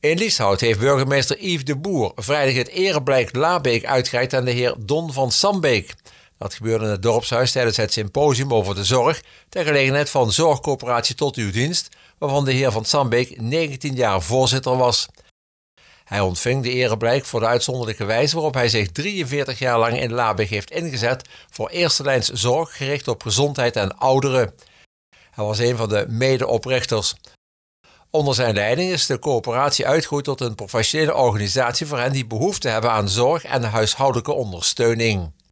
In Lieshout heeft burgemeester Yves de Boer vrijdag het ereblijk Labeek uitgereikt aan de heer Don van Sambeek. Dat gebeurde in het dorpshuis tijdens het symposium over de zorg ter gelegenheid van Zorgcoöperatie Tot Uw Dienst, waarvan de heer van Sambeek 19 jaar voorzitter was. Hij ontving de ereblijk voor de uitzonderlijke wijze waarop hij zich 43 jaar lang in Labeek heeft ingezet voor eerste lijns zorg gericht op gezondheid en ouderen. Hij was een van de medeoprichters. Onder zijn leiding is de coöperatie uitgegroeid tot een professionele organisatie voor hen die behoefte hebben aan zorg en huishoudelijke ondersteuning.